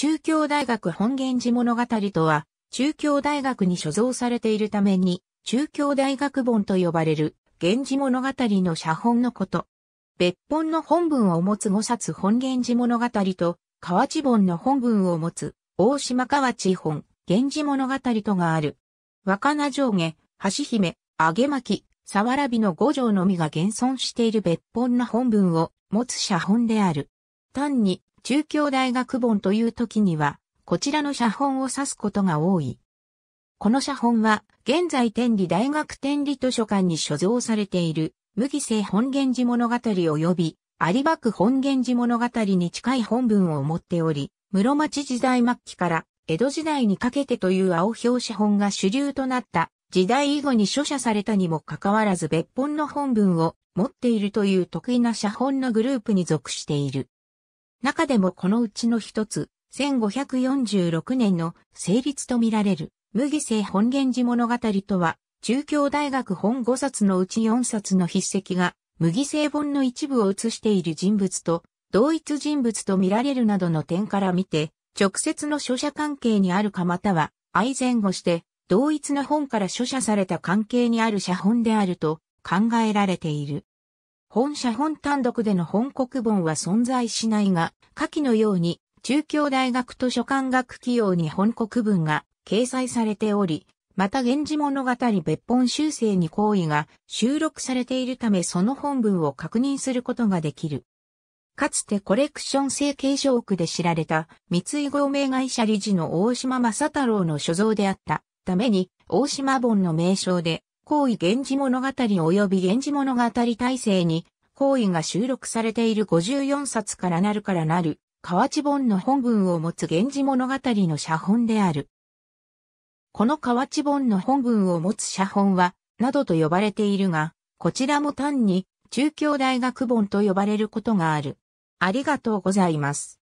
中京大学本源寺物語とは、中京大学に所蔵されているために、中京大学本と呼ばれる、源氏物語の写本のこと。別本の本文を持つ五冊本源氏物語と、河内本の本文を持つ、大島河内本、源氏物語とがある。若菜上下、橋姫、揚げ巻き、さわらびの五条のみが現存している別本の本文を持つ写本である。単に、中京大学本という時には、こちらの写本を指すことが多い。この写本は、現在天理大学天理図書館に所蔵されている、無犠牲本源寺物語及び、有馬区本源寺物語に近い本文を持っており、室町時代末期から江戸時代にかけてという青表紙本が主流となった時代以後に書写されたにもかかわらず別本の本文を持っているという得意な写本のグループに属している。中でもこのうちの一つ、1546年の成立と見られる、無犠牲本源寺物語とは、中京大学本5冊のうち4冊の筆跡が、無犠牲本の一部を写している人物と、同一人物と見られるなどの点から見て、直接の書写関係にあるかまたは、愛前後して、同一の本から書写された関係にある写本であると考えられている。本社本単独での本国本は存在しないが、下記のように、中京大学図書館学企業に本国文が掲載されており、また源氏物語別本修正に行為が収録されているためその本文を確認することができる。かつてコレクション成継承区で知られた三井合名会社理事の大島正太郎の所蔵であったために大島本の名称で行為源氏物語及び源氏物語体制に、行為が収録されている54冊からなるからなる、河内本の本文を持つ源氏物語の写本である。この河内本の本文を持つ写本は、などと呼ばれているが、こちらも単に中京大学本と呼ばれることがある。ありがとうございます。